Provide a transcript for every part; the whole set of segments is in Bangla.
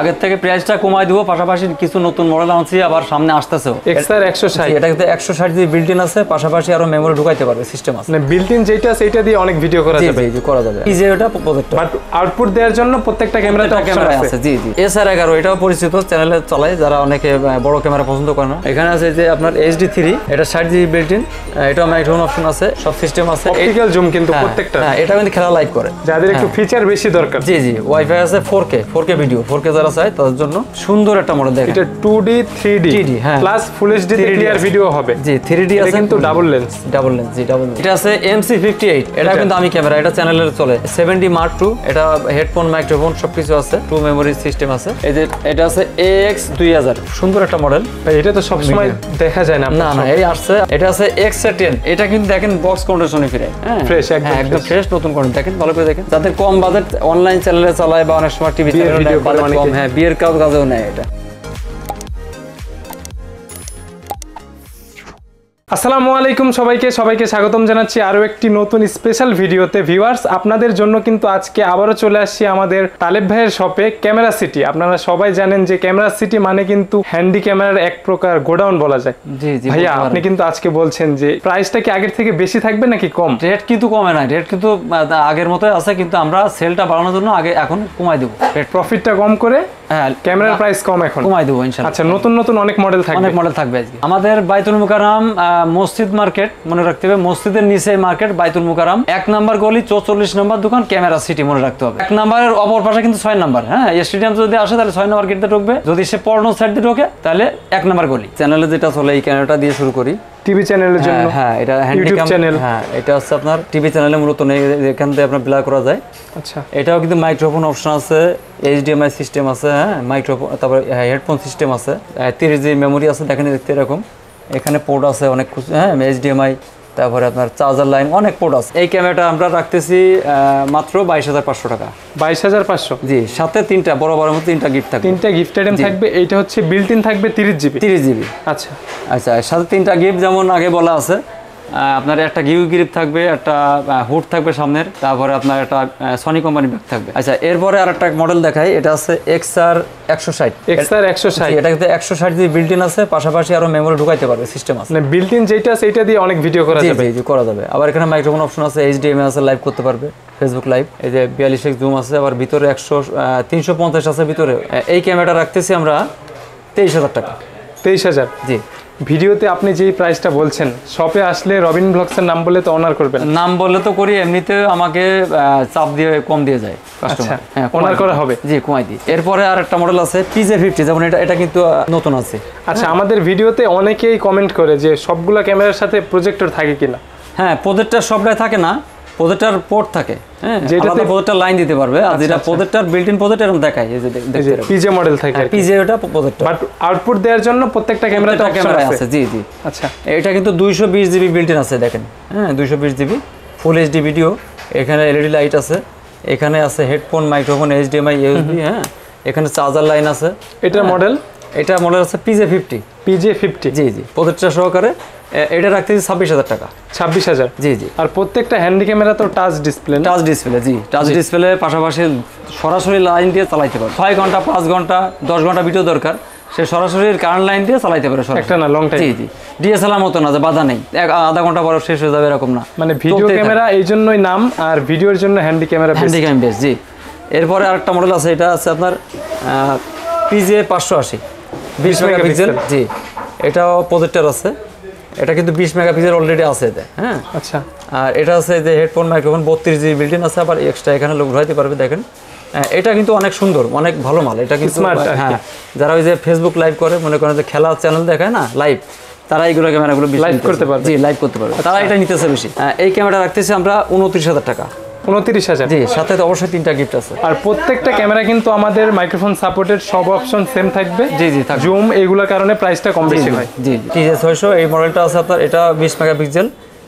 আগের থেকে প্রাইসটা কমাই দিব পাশাপাশি কিছু নতুন মডেল আনছি আবার সামনে আসতেছে এক্সআর 160 এটা কিন্তু একশো ষাট দিয়ে বিল্টিন আছে পাশাপাশি আরো মেমোরি ঢুকাইতে পারবে সিস্টেম আছে মানে বিল্ট ইন যেটা সেটা দিয়ে অনেক ভিডিও করা যাবে জি জি করা যাবে এই যে এটা প্রজেক্টর বাট আউটপুট দেওয়ার জন্য প্রত্যেকটা ক্যামেরাতে ক্যামেরা আছে জি জি এসআর 11 এটাও পরিচিত চ্যানেলে চলায় যারা অনেকে বড় ক্যামেরা পছন্দ করে না এখানে আছে যে আপনার এইচডি 3 এটা ষাট জিবি বিল্টিন ইন এটাও মাইক্রোফোন অপশন আছে সব সিস্টেম আছে অপটিক্যাল জুম কিন্তু হ্যাঁ, প্রত্যেকটা হ্যাঁ এটা কিন্তু খেলা লাইক করে যাদের একটু ফিচার হ্যাঁ। বেশি দরকার জি জি ওয়াইফাই আছে 4K 4K ভিডিও 4K দেখতে যারা চায় তাদের জন্য সুন্দর একটা মডেল দেখেন এটা 2D 3D হ্যাঁ প্লাস ফুল এইচডি তে ক্লিয়ার ভিডিও হবে জি 3D আছে কিন্তু ডাবল লেন্স ডাবল লেন্স জি ডাবল এটা আছে MC58 এটা আচ্ছা। কিন্তু আমি ক্যামেরা এটা চ্যানেলের চলে 70 Mark 2 এটা হেডফোন মাইক্রোফোন সবকিছু আছে টু মেমরি সিস্টেম আছে এই যে এটা আছে AX2000 সুন্দর একটা মডেল এটা তো সব সময় দেখা যায় না না না এই আসছে এটা আছে X10 এটা কিন্তু দেখেন বক্স কন্ডিশনে ফিরে হ্যাঁ ফ্রেশ একদম হ্যাঁ, একদম ফ্রেশ নতুন কন্ডিশন দেখেন ভালো করে দেখেন যাদের কম বাজেট অনলাইন চ্যানেলে চালায় বা অনেক সময় টিভি চ্যানেলে Om het bier kan gaan doen আসসালামু আলাইকুম সবাইকে সবাইকে স্বাগতম জানাচ্ছি আরও একটি নতুন স্পেশাল ভিডিওতে ভিউয়ার্স আপনাদের জন্য কিন্তু আজকে আবারও চলে আসছি আমাদের তালেব ভাইয়ের শপে ক্যামেরা সিটি আপনারা সবাই জানেন যে ক্যামেরা সিটি মানে কিন্তু হ্যান্ডি ক্যামেরার এক প্রকার গোডাউন বলা যায় ভাইয়া আপনি কিন্তু আজকে বলছেন যে প্রাইসটা কি আগের থেকে বেশি থাকবে নাকি কম রেট কিন্তু কমে না রেট কিন্তু আগের মতোই আছে কিন্তু আমরা সেলটা বাড়ানোর জন্য আগে এখন কমাই দেবো প্রফিটটা কম করে হ্যাঁ, ক্যামেরার প্রাইস কম এখন কমাই দেবো ইনশাআল্লাহ আচ্ছা নতুন নতুন অনেক মডেল থাকবে অনেক মডেল থাকবে আজকে আমাদের বাইতুল মুকারাম মসজিদ মার্কেট মনে রাখতে হবে মসজিদের নিচে মার্কেট বাইতুল মুকারাম এক নাম্বার গলি চৌচল্লিশ নম্বর দোকান ক্যামেরা সিটি মনে রাখতে হবে এক নাম্বারের অপর পাশে কিন্তু ছয় নাম্বার হ্যাঁ স্টেডিয়াম যদি আসে তাহলে ছয় নাম্বার গেটতে ঢুকবে যদি সে পর্নো সাইড দিয়ে ঢোকে তাহলে এক নাম্বার গলি চ্যানেলে যেটা চলে এই ক্যামেরাটা দিয়ে শুরু করি টিভি চ্যানেলের জন্য হ্যাঁ এটা ইউটিউব চ্যানেল হ্যাঁ এটা হচ্ছে আপনার টিভি চ্যানেলে মূলত এখান থেকে আপনার ব্লার করা যায় আচ্ছা এটাও কিন্তু মাইক্রোফোন অপশন আছে এইচডিএমআই সিস্টেম আছে হ্যাঁ মাইক্রোফোন তারপরে হেডফোন হ্যাঁ, সিস্টেম আছে হ্যাঁ, তিরিশ জি মেমোরি আছে দেখেন দেখতে এরকম এখানে পোর্ট আছে অনেক কিছু হ্যাঁ এইচডিএমআই তারপরে আপনার চার্জার লাইন অনেক পোর্ট আছে এই ক্যামেরাটা আমরা রাখতেছি মাত্র বাইশ হাজার পাঁচশো টাকা বাইশ হাজার পাঁচশো জি সাথে তিনটা বড় বড় মতো তিনটা গিফট থাকবে তিনটা গিফট আইটেম থাকবে এইটা হচ্ছে বিল্টিন থাকবে তিরিশ জিবি তিরিশ জিবি আচ্ছা আচ্ছা সাথে তিনটা গিফট যেমন আগে বলা আছে আপনার একটা গিউ গ্রিপ থাকবে একটা হুড থাকবে সামনের তারপরে আপনার একটা সনি কোম্পানি ব্যাগ থাকবে আচ্ছা এরপরে আর একটা মডেল দেখাই এটা আছে এক্সআর একশো ষাট এক্সআর একশো ষাট এটা কিন্তু একশো ষাট দিয়ে বিল্ট ইন আছে পাশাপাশি আরো মেমোরি ঢুকাইতে পারবে সিস্টেম আছে মানে বিল্ট ইন যেটা এটা দিয়ে অনেক ভিডিও করা যাবে করা যাবে আবার এখানে মাইক্রোফোন অপশন আছে এইচডিএমআই আছে লাইভ করতে পারবে ফেসবুক লাইভ এই যে বিয়াল্লিশ জুম আছে আবার ভিতরে একশো তিনশো পঞ্চাশ আছে ভিতরে এই ক্যামেরাটা রাখতেছি আমরা তেইশ হাজার টাকা তেইশ হাজার জি ভিডিওতে আপনি যেই প্রাইসটা বলছেন শপে আসলে রবিন ব্লগসের নাম বলে তো অনার করবেন নাম বলে তো করি এমনিতে আমাকে চাপ দিয়ে কম দিয়ে যায় কাস্টমার আচ্ছা, হ্যাঁ অনার করা হবে জি কমাই দিই এরপরে আর একটা মডেল আছে পিজে ফিফটি যেমন এটা এটা কিন্তু নতুন আছে আচ্ছা আমাদের ভিডিওতে অনেকেই কমেন্ট করে যে সবগুলো ক্যামেরার সাথে প্রজেক্টর থাকে কিনা হ্যাঁ প্রজেক্টর সবটাই থাকে না প্রজেক্টার পোর্ট থাকে হ্যাঁ? লাইন দিতে পারবে আর আচ্ছা, যেটা প্রজেক্টার বিল্ট ইন প্রজেক্টার দেখায় পিজে মডেল থাকে পিজে ওটা প্রজেক্টার বাট আউটপুট দেওয়ার জন্য প্রত্যেকটা ক্যামেরা আছে জি জি আচ্ছা এটা কিন্তু জিবি বিল্ট আছে দেখেন হ্যাঁ জিবি ফুল এইচডি ভিডিও এখানে এলইডি লাইট e আছে এখানে আছে হেডফোন মাইক্রোফোন এইচডিএমআই ইউএসবি হ্যাঁ এখানে চার্জার লাইন আছে এটা মডেল হ্যাঁ। এটা মডেল আছে পিজে ফিফটি পিজে ফিফটি জি জি প্রজেক্টার সহকারে এটা রাখতেছি ছাব্বিশ হাজার টাকা ছাব্বিশ হাজার জি জি আর প্রত্যেকটা হ্যান্ডি ক্যামেরা তো টাচ ডিসপ্লে টাচ ডিসপ্লে জি টাচ ডিসপ্লে পাশাপাশি সরাসরি লাইন দিয়ে চালাইতে পারে ছয় ঘন্টা পাঁচ ঘন্টা দশ ঘন্টা ভিডিও দরকার সে সরাসরি কারেন্ট লাইন দিয়ে চালাইতে পারে একটা না লং টাইম জি জি ডিএসএলআর মতো না যে বাধা নেই এক আধা ঘন্টা পর শেষ হয়ে যাবে এরকম না মানে ভিডিও ক্যামেরা এই জন্যই নাম আর ভিডিওর জন্য হ্যান্ডি ক্যামেরা হ্যান্ডি ক্যামেরা বেশ জি এরপরে আরেকটা মডেল আছে এটা আছে আপনার পিজে পাঁচশো আশি বিশ মেগাপিক্সেল জি এটাও প্রজেক্টার আছে এটা কিন্তু 20 মেগাপিক্সেল অলরেডি আছে এতে হ্যাঁ আচ্ছা আর এটা আছে যে হেডফোন মাইক্রোফোন বত্রিশ জিবি বিল্ডিং আছে আবার এক্সট্রা এখানে লোক ঘুরাইতে পারবে দেখেন হ্যাঁ, এটা কিন্তু অনেক সুন্দর অনেক ভালো মাল এটা কিন্তু হ্যাঁ যারা ওই যে ফেসবুক লাইভ করে মনে করেন যে খেলা চ্যানেল দেখায় না লাইভ তারা এইগুলো ক্যামেরাগুলো লাইভ করতে পারবে জি লাইভ করতে পারবে আচ্ছা। তারা এটা নিতেছে বেশি হ্যাঁ, এই ক্যামেরা রাখতেছি আমরা উনত্রিশ হাজার টাকা উনত্রিশ হাজার জি সাথে অবশ্যই তিনটা গিফট আছে আর প্রত্যেকটা ক্যামেরা কিন্তু আমাদের মাইক্রোফোন সাপোর্টের সব অপশন সেম থাকবে জি জি জুম এইগুলোর কারণে প্রাইসটা কম বেশি হয় জি টি জে ছয়শো এই মডেলটা আছে আপনার এটা বিশ মেগাপিক্সেল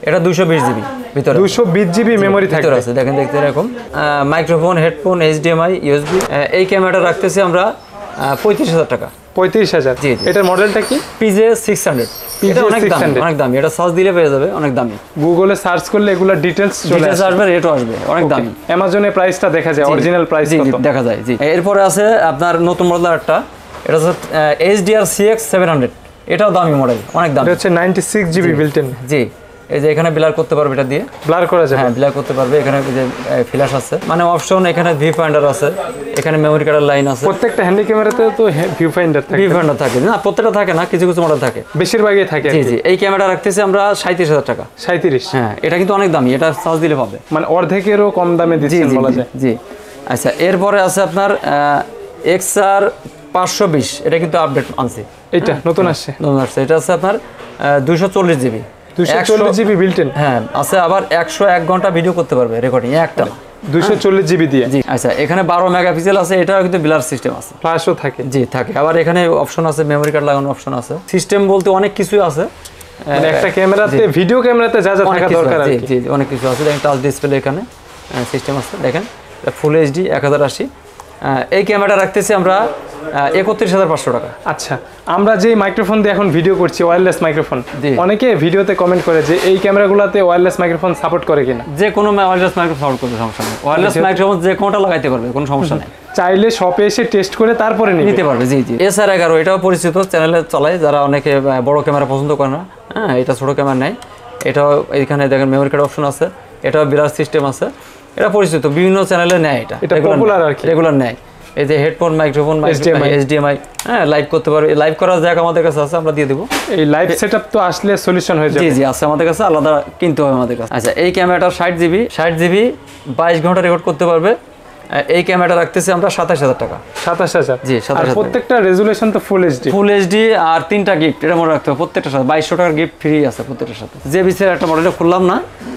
এটা দুশো বিশ জিবি ভিতরে দুশো বিশ জিবি মেমোরি থাকবে আছে দেখেন দেখতে এরকম মাইক্রোফোন হেডফোন এইচডিএমআই ইউএসবি এই ক্যামেরাটা রাখতেছি আমরা পঁয়ত্রিশ হাজার টাকা পঁয়ত্রিশ হাজার এটার মডেলটা কি পিজে সিক্স হান্ড্রেড এটা অনেক দামি এটা সার্চ দিলে পেয়ে যাবে অনেক দামি গুগলে সার্চ করলে এগুলা ডিটেলস চলে আসবে রেটও আসবে অনেক দামি অ্যামাজনে প্রাইসটা দেখা যায় অরিজিনাল প্রাইস দেখা যায় জি এরপরে আছে আপনার নতুন মডেল একটা এটা হচ্ছে সি এক্স সেভেন হান্ড্রেড এটাও দামি মডেল অনেক দামি হচ্ছে নাইনটি সিক্স জিবি বিল্টেন জি এই যে এখানে ব্লার করতে পারবে এটা দিয়ে ব্লার করা যাবে হ্যাঁ ব্লার করতে পারবে এখানে যে ফ্ল্যাশ আছে মানে অপশন এখানে ভিউ ফাইন্ডার আছে এখানে মেমোরি কার্ডের লাইন আছে প্রত্যেকটা হ্যান্ডি ক্যামেরাতে তো ভিউ ফাইন্ডার থাকে ভিউ ফাইন্ডার থাকে না প্রত্যেকটা থাকে না কিছু কিছু মডেল থাকে বেশিরভাগই থাকে জি জি এই ক্যামেরা রাখতেছি আমরা 37000 টাকা 37 হ্যাঁ এটা কিন্তু অনেক দামি এটা চার্জ দিলে পাবে মানে অর্ধেকেরও কম দামে দিচ্ছেন বলা যায় জি আচ্ছা এরপরে আছে আপনার এক্সআর পাঁচশো বিশ এটা কিন্তু আপডেট আনছি এটা নতুন হ্যাঁ, আসছে নতুন আসছে এটা আছে আপনার দুশো চল্লিশ জিবি 240 জিবি বিল্ট ইন হ্যাঁ আছে আবার 101 ঘন্টা ভিডিও করতে পারবে রেকর্ডিং একটা 240 জিবি দিয়ে জি আচ্ছা এখানে 12 মেগাপিক্সেল আছে এটাও কিন্তু সিস্টেম আছে ফ্ল্যাশও থাকে জি থাকে আবার এখানে অপশন আছে মেমরি কার্ড লাগানোর অপশন আছে সিস্টেম বলতে অনেক কিছু আছে মানে একটা ক্যামেরাতে ভিডিও ক্যামেরাতে যা যা থাকা দরকার আছে জি জি অনেক কিছু আছে দেখেন টাচ ডিসপ্লে এখানে সিস্টেম আছে দেখেন ফুল এইচডি 1080 এই ক্যামেরাটা রাখতেছি আমরা একত্রিশ হাজার পাঁচশো টাকা আচ্ছা আমরা যে মাইক্রোফোন দিয়ে এখন ভিডিও করছি মাইক্রোফোন অনেকে ভিডিওতে কমেন্ট করে যে এই ক্যামেরাগুলোতে মাইক্রোফোন সাপোর্ট করে কিনা যে কোনো মাইক্রোফোন সাপোর্ট করবে সমস্যা নেই মাইক্রোফোন আচ্ছা। যে কোনোটা লাগাইতে পারবে কোনো সমস্যা নেই আচ্ছা। চাইলে শপে এসে টেস্ট করে তারপরে নিতে পারবে জি জি এস আর এগারো এটাও পরিচিত চ্যানেলে চলায় যারা অনেকে বড় ক্যামেরা পছন্দ করে না হ্যাঁ এটা ছোটো ক্যামেরা নেয় এটাও এখানে দেখেন মেমোরি কার্ড অপশন আছে এটাও বিরাট সিস্টেম আছে এটা পরিচিত বিভিন্ন চ্যানেলে নেয় এটা এটা রেগুলার নেয় এই যে হেডফোন মাইক্রোফোন এইচডিএমআই এইচডিএমআই হ্যাঁ লাইভ করতে পারবে লাইভ করার জায়গা আমাদের কাছে আছে আমরা দিয়ে দেব এই লাইভ সেটআপ তো আসলে সলিউশন হয়ে যাবে জি জি আছে আমাদের কাছে আলাদা কিনতে হবে আমাদের কাছে আচ্ছা এই ক্যামেরাটা 60 জিবি 60 জিবি বাইশ ঘন্টা রেকর্ড করতে পারবে এই ক্যামেরাটা রাখতেছি আমরা সাতাশ হাজার টাকা সাতাশ হাজার জি সাতাশ প্রত্যেকটা রেজুলেশন তো ফুল এইচডি ফুল এইচডি আর তিনটা গিফট এটা মনে রাখতে হবে প্রত্যেকটা সাথে বাইশশো টাকার গিফট ফ্রি আছে প্রত্যেকটার সাথে যে বিষয়ে একটা মডেলটা খুললাম না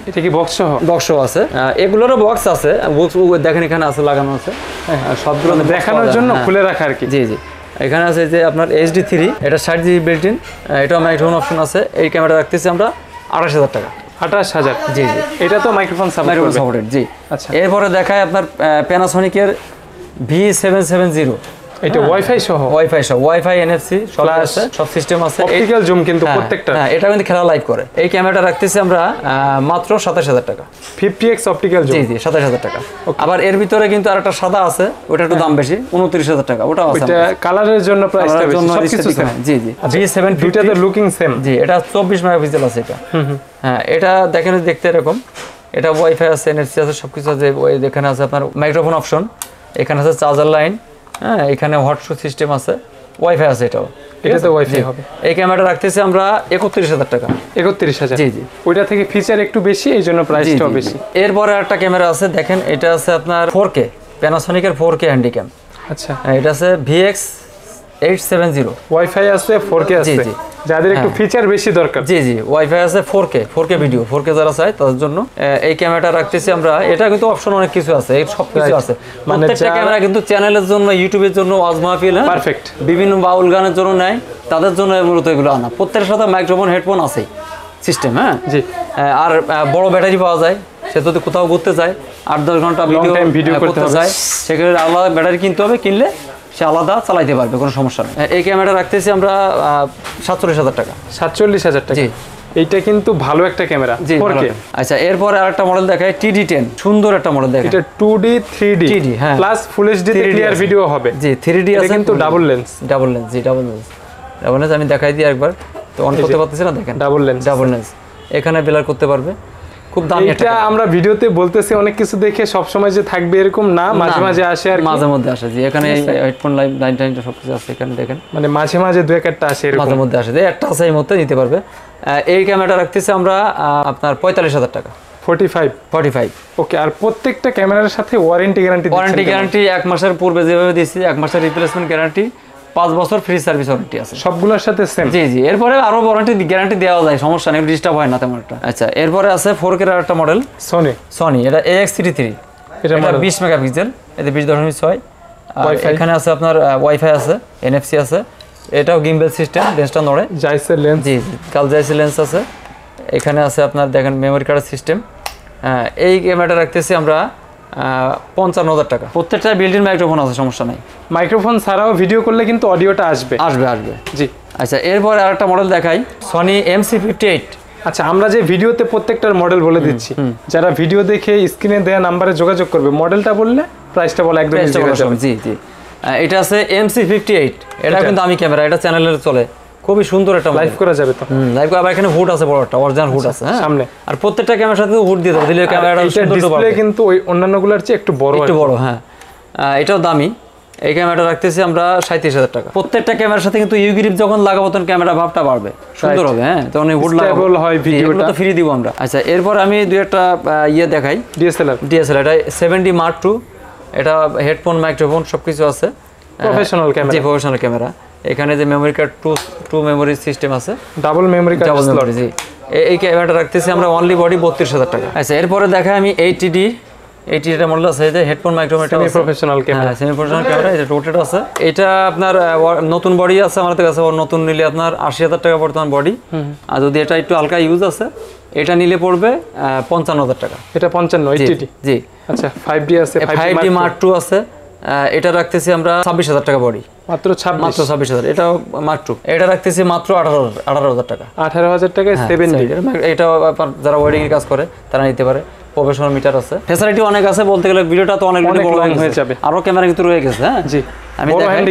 এটা কি বক্স বক্স আছে হ্যাঁ। এগুলোরও বক্স আছে বক্স দেখেন এখানে আছে লাগানো আছে হ্যাঁ। হ্যাঁ, সবগুলো দেখানোর জন্য খুলে রাখা আর কি জি জি এখানে আছে যে আপনার এইচডি থ্রি এটা ষাট জিবি বিল্ট ইন এটাও ম্যাগনেট অপশন আছে এই ক্যামেরা রাখতেছি আমরা আঠাশ হাজার টাকা আঠাশ হাজার জি জি এটা তো মাইক্রোফোন সাপোর্টেড জি আচ্ছা এরপরে দেখায় আপনার প্যানাসনিকের ভি সেভেন সেভেন জিরো এটা ওয়াইফাই হ্যাঁ। সহ ওয়াইফাই সব সিস্টেম আছে হ্যাঁ, হ্যাঁ, এটা কিন্তু খেলা করে এই রাখতেছি আমরা মাত্র টাকা অপটিক্যাল জি টাকা আবার এর ভিতরে কিন্তু আরেকটা সাদা আছে ওটা একটু দাম বেশি টাকা ওটাও কালারের জন্য জি জি লুকিং আচ্ছা, সেম জি এটা মেগাপিক্সেল আছে এটা হ্যাঁ এটা দেখেন দেখতে এরকম এটা ওয়াইফাই আছে এনএফসি আছে সবকিছু আছে এখানে আছে আপনার মাইক্রোফোন অপশন এখানে আছে চার্জার লাইন হ্যাঁ এখানে হোয়াটসঅ্যাপ সিস্টেম আছে ওয়াইফাই আছে এটাও এটাতে ওয়াইফাই হবে এই ক্যামেরাটা রাখতেছি আমরা একত্রিশ হাজার টাকা একত্রিশ হাজার জি জি ওইটা থেকে ফিচার একটু বেশি এই জন্য প্রাইসটাও বেশি এরপরে একটা ক্যামেরা আছে দেখেন এটা আছে আপনার ফোর কে প্যানাসনিকের ফোর কে হ্যান্ডিক্যাম আচ্ছা হ্যাঁ, এটা আছে ভিএক্স যাদের ভিডিও হ্যাঁ। যারা মানে পারফেক্ট হ্যাঁ? বিভিন্ন বাউল গানের জন্য নেয় তাদের জন্য মূলত এগুলো আনা প্রত্যেকের সাথে মাইক্রোফোন হেডফোন আছে সিস্টেম হ্যাঁ আর বড় ব্যাটারি পাওয়া যায় সে যদি কোথাও ঘুরতে যায় আট দশ ঘন্টা ভিডিও করতে যায় সেক্ষেত্রে আলাদা ব্যাটারি কিনতে হবে কিনলে সে আলাদা চালাইতে পারবে কোনো সমস্যা নেই হ্যাঁ, এই ক্যামেরা রাখতেছি আমরা সাতচল্লিশ হাজার টাকা সাতচল্লিশ হাজার টাকা এইটা কিন্তু ভালো একটা ক্যামেরা আচ্ছা এরপরে একটা মডেল দেখায় টিডি টেন সুন্দর একটা মডেল দেখায় এটা টু ডি থ্রি ডি হ্যাঁ প্লাস ফুল ডি আর ভিডিও হবে জি থ্রি ডি আছে কিন্তু ডাবল লেন্স ডাবল লেন্স জি ডাবল লেন্স ডাবল লেন্স আমি দেখাই দিই একবার তো অন করতে পারতেছি না দেখেন ডাবল লেন্স ডাবল লেন্স এখানে বেলার করতে পারবে খুব দামি এটা আমরা ভিডিওতে বলতেছি অনেক কিছু দেখে সব সময় যে থাকবে এরকম না মাঝে মাঝে আসে আর মাঝে মধ্যে আসে যে এখানে হেডফোন লাইন লাইন টাইনটা সব কিছু আছে এখানে দেখেন মানে মাঝে মাঝে দু একটা আসে মাঝে মধ্যে আসে যে একটা আছে এই মধ্যে নিতে পারবে এই ক্যামেরাটা রাখতেছি আমরা আপনার পঁয়তাল্লিশ হাজার টাকা 45 45 ওকে আর প্রত্যেকটা ক্যামেরার সাথে ওয়ারেন্টি গ্যারান্টি ওয়ারেন্টি গ্যারান্টি এক মাসের পূর্বে যেভাবে দিয়েছি এক মাসের রিপ্লেসমেন্ট গ্যারান্টি পাঁচ বছর ফ্রি সার্ভিস ওয়ারেন্টি আছে সবগুলোর সাথে সেম জি জি এরপরে আরো ওয়ারেন্টি গ্যারান্টি দেওয়া যায় সমস্যা নেই ডিস্টার্ব হয় না তেমন একটা আচ্ছা এরপরে আছে ফোর কের একটা মডেল সনি সনি এটা এক্স থ্রি থ্রি এটা বিশ মেগাপিক্সেল এতে বিশ দশমিক ছয় এখানে আছে আপনার ওয়াইফাই আছে এনএফসি আছে এটাও গিম্বেল সিস্টেম লেন্সটা নড়ে জাইসে লেন্স জি জি কাল জাইসে লেন্স আছে এখানে আছে আপনার দেখেন মেমোরি কার্ড সিস্টেম হ্যাঁ এই ক্যামেরাটা রাখতেছি আমরা পঞ্চান্ন হাজার টাকা প্রত্যেকটা বিল্ডিং মাইক্রোফোন আছে সমস্যা নাই মাইক্রোফোন ছাড়াও ভিডিও করলে কিন্তু অডিওটা আসবে আসবে আসবে জি আচ্ছা এরপরে আরেকটা মডেল দেখাই সনি এমসি ফিফটি এইট আচ্ছা আমরা যে ভিডিওতে প্রত্যেকটার মডেল বলে দিচ্ছি যারা ভিডিও দেখে স্ক্রিনে দেয়া নাম্বারে যোগাযোগ করবে মডেলটা বললে প্রাইসটা বলে একদম জি জি এটা আছে এমসি ফিফটি এইট এটা কিন্তু আমি ক্যামেরা এটা চ্যানেলের চলে খুবই সুন্দর একটা লাইভ করা যাবে তো লাইভ করা এখানে হুড আছে বড় একটা অরিজিনাল হুড আছে হ্যাঁ সামনে আর প্রত্যেকটা ক্যামেরার সাথে হুড দিয়ে দাও দিলে ক্যামেরাটা সুন্দর ডিসপ্লে কিন্তু ওই অন্যান্যগুলোর চেয়ে একটু বড় একটু বড় হ্যাঁ এটাও দামি এই ক্যামেরাটা রাখতেছি আমরা সাঁত্রিশ হাজার টাকা প্রত্যেকটা ক্যামেরার সাথে কিন্তু ইউগ্রিপ যখন লাগাবো তখন ক্যামেরা ভাবটা বাড়বে সুন্দর হবে হ্যাঁ তখন হুড লাগাবো হয় ভিডিওটা তো ফ্রি দিব আমরা আচ্ছা এরপর আমি দুই একটা ইয়ে দেখাই ডিএসএলআর ডিএসএলআর এটা সেভেন্টি মার্ক টু এটা হেডফোন মাইক্রোফোন সব কিছু আছে প্রফেশনাল ক্যামেরা প্রফেশনাল ক্যামেরা এখানে যে memory card two two memory system আছে double memory card double memory জি এই ক্যামেরাটা রাখতেছি আমরা অনলি বডি বত্রিশ হাজার টাকা আচ্ছা এরপরে দেখা আমি এইটিডি এইটিডিটা মডেল আছে যে headphone micrometer semi professional camera semi professional camera এটা রোটেড আছে এটা আপনার নতুন বডি আছে আমাদের কাছে নতুন নিলে আপনার আশি হাজার টাকা বর্তমান বডি আর যদি এটা একটু হালকা ইউজ আছে এটা নিলে পড়বে পঞ্চান্ন হাজার টাকা এটা পঞ্চান্ন জি আচ্ছা ফাইভ ডি আছে ফাইভ ডি মার্ক টু আছে এটা রাখতেছি আমরা ছাব্বিশ হাজার টাকা বডি মাত্র মাত্র ছাব্বিশ হাজার এটা মাত্র এটা রাখতেছি মাত্র আঠারো আঠারো হাজার টাকা আঠারো হাজার টাকা সেভেন এটা যারা ওয়েডিং এর কাজ করে তারা নিতে পারে প্রফেশনাল মিটার আছে ফেসিলিটি অনেক আছে বলতে গেলে ভিডিওটা তো অনেক বড় হয়ে যাবে আরো ক্যামেরা কিন্তু রয়ে গেছে হ্যাঁ জি আমি হ্যাঁ, হ্যাঁ।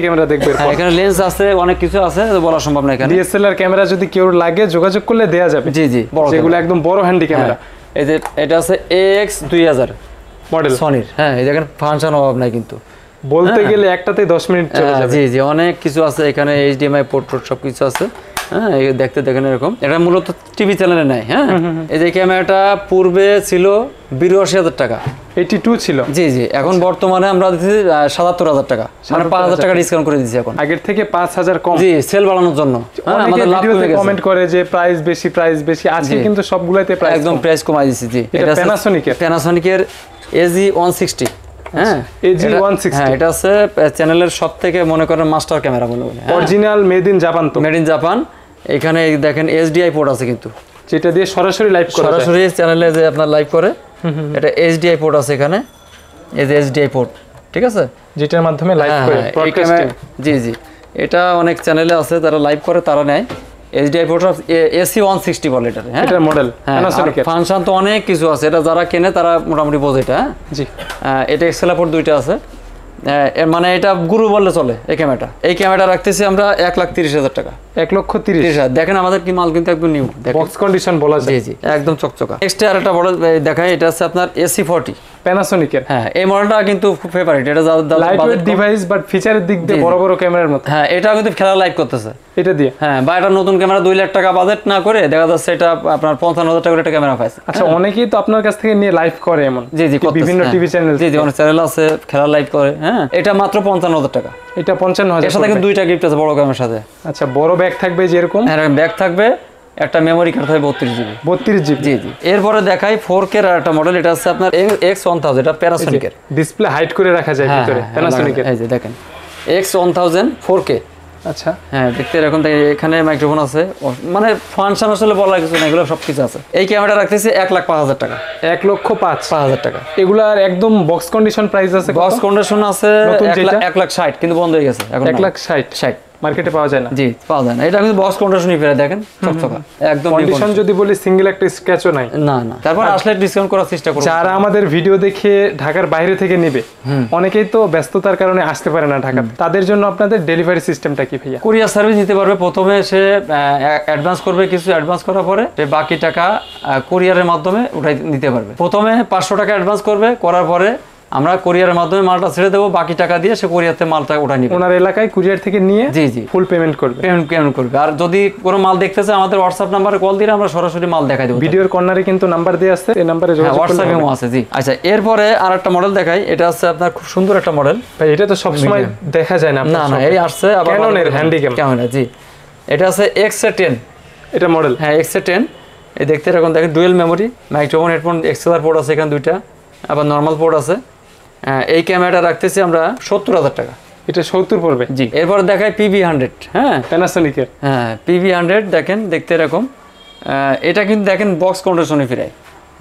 হ্যাঁ, অভাব নাই কিন্তু বলতে হ্যাঁ। গেলে একটাতে দশ মিনিট হ্যাঁ, জি জি অনেক কিছু আছে এখানে এইচডিএমআই পোর্ট সব কিছু আছে হ্যাঁ দেখতে দেখেন এরকম এটা মূলত টিভি চ্যানেলে নাই হ্যাঁ এই যে ক্যামেরাটা পূর্বে ছিল বিরাশি হাজার টাকা এইটি টু ছিল জি জি এখন আচ্ছা। বর্তমানে আমরা দিচ্ছি সাতাত্তর হাজার টাকা মানে পাঁচ হাজার টাকা ডিসকাউন্ট করে দিচ্ছি এখন আগের থেকে পাঁচ হাজার কম জি সেল বাড়ানোর জন্য হ্যাঁ, কমেন্ট করে যে প্রাইস বেশি প্রাইস বেশি আজকে কিন্তু সবগুলাইতে একদম প্রাইস কমাই দিচ্ছি জি এটা প্যানাসনিকের প্যানাসনিকের এজি ওয়ান সিক্সটি হ্যাঁ, হ্যাঁ, হ্যাঁ। যেটা দিয়ে সরাসরি লাইভ করে সরাসরি চ্যানেলে যে আপনার লাইভ করে এটা পোর্ট আছে এখানে এই যে পোর্ট ঠিক আছে যেটার মাধ্যমে লাইভ জি জি এটা অনেক আছে লাইভ করে তারা নেয় HDI Photoshop AC one sixty বলে এটা হ্যাঁ এটার মডেল ফাংশন হ্যাঁ, তো অনেক কিছু আছে এটা যারা কেনে তারা মোটামুটি বোঝে এটা হ্যাঁ জি এটা এক্সেলা এক্সেলাপোর্ট দুইটা আছে মানে এটা গুরু বললে চলে এই ক্যামেরাটা এই ক্যামেরা রাখতেছি আমরা এক লাখ তিরিশ হাজার টাকা এক লক্ষ তিরিশ হাজার দেখেন আমাদের কি মাল কিন্তু একদম নিউ বক্স কন্ডিশন বলা যায় জি একদম চকচকা নেক্সট আর একটা বড় দেখায় এটা আছে আপনার এসি ফর্টি প্যানাসোনিকের হ্যাঁ এই মডেলটা কিন্তু খুব ফেভারিট এটা লাইটওয়েট ডিভাইস বাট ফিচারের দিক দিয়ে বড় বড় ক্যামেরার মতো হ্যাঁ এটা কিন্তু খেলা লাইভ করতেছে এটা দিয়ে হ্যাঁ বা এটা নতুন ক্যামেরা দুই লাখ টাকা বাজেট না করে দেখা যাচ্ছে এটা আপনার পঞ্চান্ন হাজার টাকা একটা ক্যামেরা পাইছে আচ্ছা হ্যাঁ। অনেকেই তো আপনার কাছ থেকে নিয়ে লাইভ করে এমন জি জি বিভিন্ন টিভি চ্যানেল জি জি অনেক চ্যানেল আছে খেলা লাইভ করে হ্যাঁ এটা মাত্র পঞ্চান্ন হাজার টাকা এটা পঞ্চান্ন হাজার সাথে দুইটা গিফট আছে বড় ক্যামেরার সাথে আচ্ছা বড় ব্যাগ থাকবে যেরকম হ্যাঁ ব্যাগ থাকবে একটা মেমোরি কার্ড থাকে বত্রিশ জিবি বত্রিশ জিবি জি জি এরপরে দেখাই ফোর কে আর একটা মডেল এটা হচ্ছে আপনার এক্স ওয়ান থাউজেন্ড এটা প্যানাসনিকের ডিসপ্লে হাইট করে রাখা যায় হ্যাঁ, ভিতরে হ্যাঁ, হ্যাঁ, এই যে দেখেন X one thousand four K আচ্ছা হ্যাঁ দেখতে এরকম এখানে মাইক্রোফোন আছে মানে ফাংশন আসলে বলা কিছু না এগুলো সব কিছু আছে এই ক্যামেরা রাখতেছি এক লাখ পাঁচ হাজার টাকা এক লক্ষ পাঁচ পাঁচ হাজার টাকা এগুলার একদম বক্স কন্ডিশন প্রাইস আছে বক্স কন্ডিশন আছে এক লাখ ষাট কিন্তু বন্ধ হয়ে গেছে এক লাখ ষাট ষাট মার্কেটে পাওয়া যায় না জি পাওয়া যায় না এটা কিন্তু বক্স কন্ডিশনই ফেরা দেখেন একদম কন্ডিশন যদি বলি সিঙ্গেল একটা স্ক্যাচও নাই না না তারপর আসলে ডিসকাউন্ট করার চেষ্টা করুন যারা আমাদের ভিডিও দেখে ঢাকার বাইরে থেকে নেবে অনেকেই তো ব্যস্ততার কারণে আসতে পারে না ঢাকা তাদের জন্য আপনাদের ডেলিভারি সিস্টেমটা কি ভাইয়া কুরিয়ার সার্ভিস নিতে পারবে প্রথমে সে অ্যাডভান্স করবে কিছু অ্যাডভান্স করার পরে সে বাকি টাকা কুরিয়ারের মাধ্যমে উঠাই নিতে পারবে প্রথমে পাঁচশো টাকা অ্যাডভান্স করবে করার পরে আমরা কুরিয়ারের মাধ্যমে মালটা ছেড়ে দেবো বাকি টাকা দিয়ে সে কুরিয়ার থেকে মালটা ওটা নিবে ওনার এলাকায় কুরিয়ার থেকে নিয়ে জি জি ফুল পেমেন্ট করবে পেমেন্ট পেমেন্ট করবে আর যদি কোনো মাল দেখতেছে আমাদের হোয়াটসঅ্যাপ নাম্বারে কল দিলে আমরা সরাসরি মাল দেখাই দেবো ভিডিওর কর্নারে কিন্তু নাম্বার দিয়ে আছে এই নাম্বারে যোগাযোগ হোয়াটসঅ্যাপেও আছে জি আচ্ছা এরপরে আর একটা মডেল দেখাই এটা আছে আপনার খুব সুন্দর একটা মডেল ভাই এটা তো সব সময় দেখা যায় না না না এই আসছে আবার ক্যাননের হ্যান্ডিক্যাম কেমন জি এটা আছে এক্স টেন এটা মডেল হ্যাঁ এক্স টেন এই দেখতে এরকম দেখেন ডুয়েল মেমোরি মাইক্রোফোন হেডফোন এক্সেলার পোর্ট আছে এখানে দুইটা আবার নর্মাল পোর্ট আছে হ্যাঁ, এই ক্যামেরাটা রাখতেছি আমরা সত্তর হাজার টাকা এটা সত্তর পড়বে জি এরপর দেখায় পিভি হান্ড্রেড হ্যাঁ প্যানাসনিকের হ্যাঁ পিভি হান্ড্রেড দেখেন দেখতে এরকম এটা কিন্তু দেখেন বক্স কন্ডিশনে ফিরাই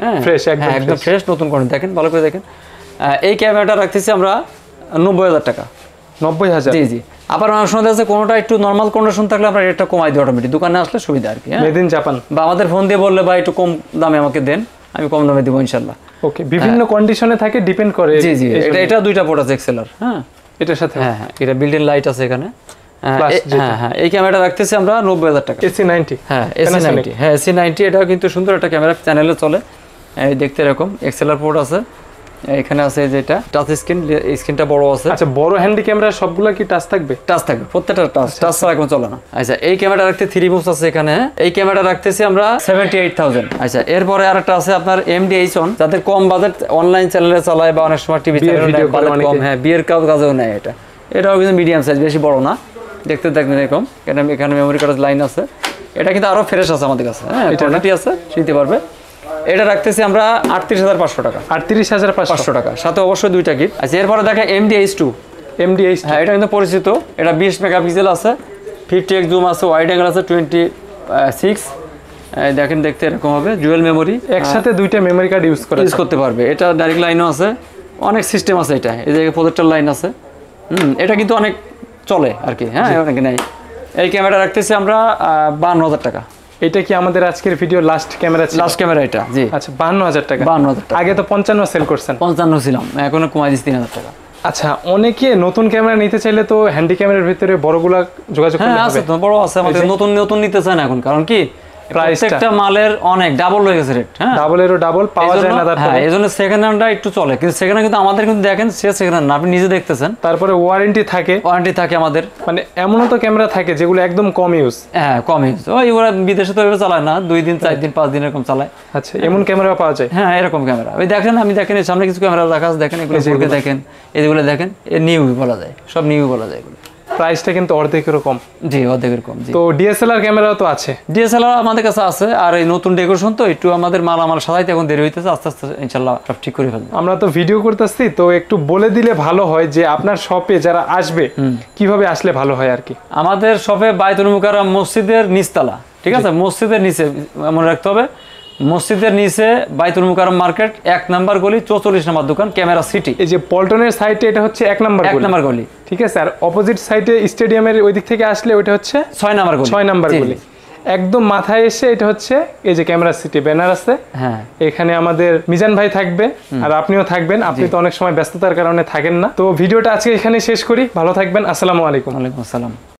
হ্যাঁ ফ্রেশ একদম ফ্রেশ হ্যাঁ, নতুন করে দেখেন ভালো করে দেখেন এই ক্যামেরাটা রাখতেছি আমরা নব্বই হাজার টাকা নব্বই হাজার জি জি আবার আমার শোনা যাচ্ছে কোনোটা একটু নর্মাল কন্ডিশন থাকলে আমরা রেটটা কমাই দিই অটোমেটিক দোকানে আসলে সুবিধা আর কি হ্যাঁ মেদিন জাপান বা আমাদের ফোন দিয়ে বললে বা একটু কম দামে আমাকে দেন আমি কম দামে দিব ইনশাল্লাহ ওকে বিভিন্ন কন্ডিশনে হ্যাঁ। থাকে ডিপেন্ড করে জি জি এটা এটা দুইটা পোর্ট আছে এক্সেলার হ্যাঁ এটার সাথে হ্যাঁ হ্যাঁ এটা বিল্ট ইন লাইট আছে এখানে হ্যাঁ হ্যাঁ, হ্যাঁ এই ক্যামেরাটা রাখতেছি আমরা নব্বই হাজার টাকা এসি নাইনটি হ্যাঁ এসি নাইনটি হ্যাঁ এসি নাইনটি এটাও কিন্তু সুন্দর একটা ক্যামেরা চ্যানেলে চলে দেখতে এরকম এক্সেলার পোর্ট আছে এখানে আছে যেটা টাচ স্ক্রিন স্ক্রিনটা বড় আছে আচ্ছা বড় হ্যান্ডি ক্যামেরা সবগুলো কি টাচ থাকবে টাচ থাকবে প্রত্যেকটা টাচ আচ্ছা। টাচ ছাড়া কোনো চলে না আচ্ছা এই ক্যামেরা রাখতে থ্রি বক্স আছে এখানে এই ক্যামেরা রাখতেছি আমরা সেভেন্টি এইট থাউজেন্ড আচ্ছা এরপরে আর একটা আছে আপনার এমডি এইচ অন যাদের কম বাজেট অনলাইন চ্যানেলে চালায় বা অনেক সময় টিভি চ্যানেলে কম হ্যাঁ বিয়ের কাজেও নেয় এটা এটাও কিন্তু মিডিয়াম সাইজ বেশি বড় না দেখতে দেখবেন এরকম এখানে এখানে মেমোরি কার্ড লাইন আছে এটা কিন্তু আরো ফ্রেশ আছে আমাদের কাছে হ্যাঁ কোয়ালিটি আছে নিতে পারবে এটা রাখতেছি আমরা আটত্রিশ হাজার পাঁচশো টাকা আটত্রিশ হাজার পাঁচশো টাকা সাথে অবশ্যই দুইটা গিট আচ্ছা এরপরে দেখা এমডিএইচ টু এমডিএইচ হ্যাঁ এটা কিন্তু পরিচিত এটা বিশ মেগাপিক্সেল আছে ফিফটি এক জুম আছে ওয়াইড অ্যাঙ্গেল আছে টোয়েন্টি সিক্স দেখেন দেখতে এরকম হবে জুয়েল মেমোরি একসাথে হ্যাঁ। দুইটা মেমোরি কার্ড ইউজ করে ইউজ করতে পারবে এটা ডাইরেক্ট লাইনও আছে অনেক সিস্টেম আছে এটা এই জায়গায় প্রজেক্টার লাইন আছে হুম এটা কিন্তু অনেক চলে আর কি হ্যাঁ অনেক নেই এই ক্যামেরা রাখতেছি আমরা বান্ন হাজার টাকা এটা কি আমাদের আজকের ভিডিও লাস্ট ক্যামেরা ছিল লাস্ট ক্যামেরা এটা জি আচ্ছা 52000 টাকা 52000 টাকা আগে তো 55 সেল করছেন 55 ছিলাম এখন কমে গেছে 3000 টাকা আচ্ছা অনেকে নতুন ক্যামেরা নিতে চাইলে তো হ্যান্ডি ক্যামেরার ভিতরে বড়গুলা যোগাযোগ হ্যাঁ, করতে হবে আছে তো বড় আছে আমাদের নতুন নতুন নিতে চান এখন কারণ কি প্রত্যেকটা মালের অনেক ডাবল হয়ে গেছে রেট হ্যাঁ ডাবল ডাবলেরও ডাবল পাওয়া যায় না তারপরে এই জন্য সেকেন্ড হ্যান্ডটা একটু চলে কিন্তু সেকেন্ড কিন্তু আমাদের কিন্তু দেখেন সে সেকেন্ড হ্যান্ড আপনি নিজে দেখতেছেন তারপরে ওয়ারেন্টি থাকে ওয়ারেন্টি থাকে আমাদের মানে এমনও তো ক্যামেরা থাকে যেগুলো একদম কম ইউজ হ্যাঁ কম ইউজ ওই ওরা বিদেশে তো এভাবে চালায় না দুই দিন চার হ্যাঁ। দিন পাঁচ দিন এরকম চালায় আচ্ছা এমন ক্যামেরা পাওয়া যায় হ্যাঁ এরকম ক্যামেরা ওই দেখেন আমি দেখেন সামনে কিছু ক্যামেরা রাখা আছে দেখেন এগুলো দেখেন এগুলো দেখেন নিউ বলা যায় সব নিউ বলা যায় এগুলো প্রাইসটা কিন্তু অর্ধেকের জি তো ডিএসএলআর ক্যামেরা তো আছে ডিএসএলআর আমাদের কাছে আছে আর এই নতুন ডেকোরেশন তো একটু আমাদের মালামাল সাজাইতে এখন দেরি হইতেছে আস্তে আস্তে সব ঠিক করে ফেলবো আমরা তো ভিডিও করতেছি তো একটু বলে দিলে ভালো হয় যে আপনার শপে যারা আসবে কিভাবে আসলে ভালো হয় আর কি আমাদের শপে বাইতুল মুকাররম মসজিদের নিচতলা ঠিক আছে মসজিদের নিচে মনে রাখতে হবে মসজিদের নিচে বাইতুল মুকারম মার্কেট এক নাম্বার গলি চৌচল্লিশ নাম্বার দোকান ক্যামেরা সিটি এই যে পল্টনের সাইটে এটা হচ্ছে এক নাম্বার এক নাম্বার গলি ঠিক আছে আর অপোজিট সাইটে স্টেডিয়ামের ওই দিক থেকে আসলে ওইটা হচ্ছে ছয় নাম্বার গলি ছয় নাম্বার গলি একদম মাথায় এসে এটা হচ্ছে এই যে ক্যামেরা সিটি ব্যানার আছে হ্যাঁ এখানে আমাদের মিজান ভাই থাকবে আর আপনিও থাকবেন আপনি তো অনেক সময় ব্যস্ততার কারণে থাকেন না তো ভিডিওটা আজকে এখানে শেষ করি ভালো থাকবেন আসসালামু আলাইকুম ওয়ালাইকুম আসসালাম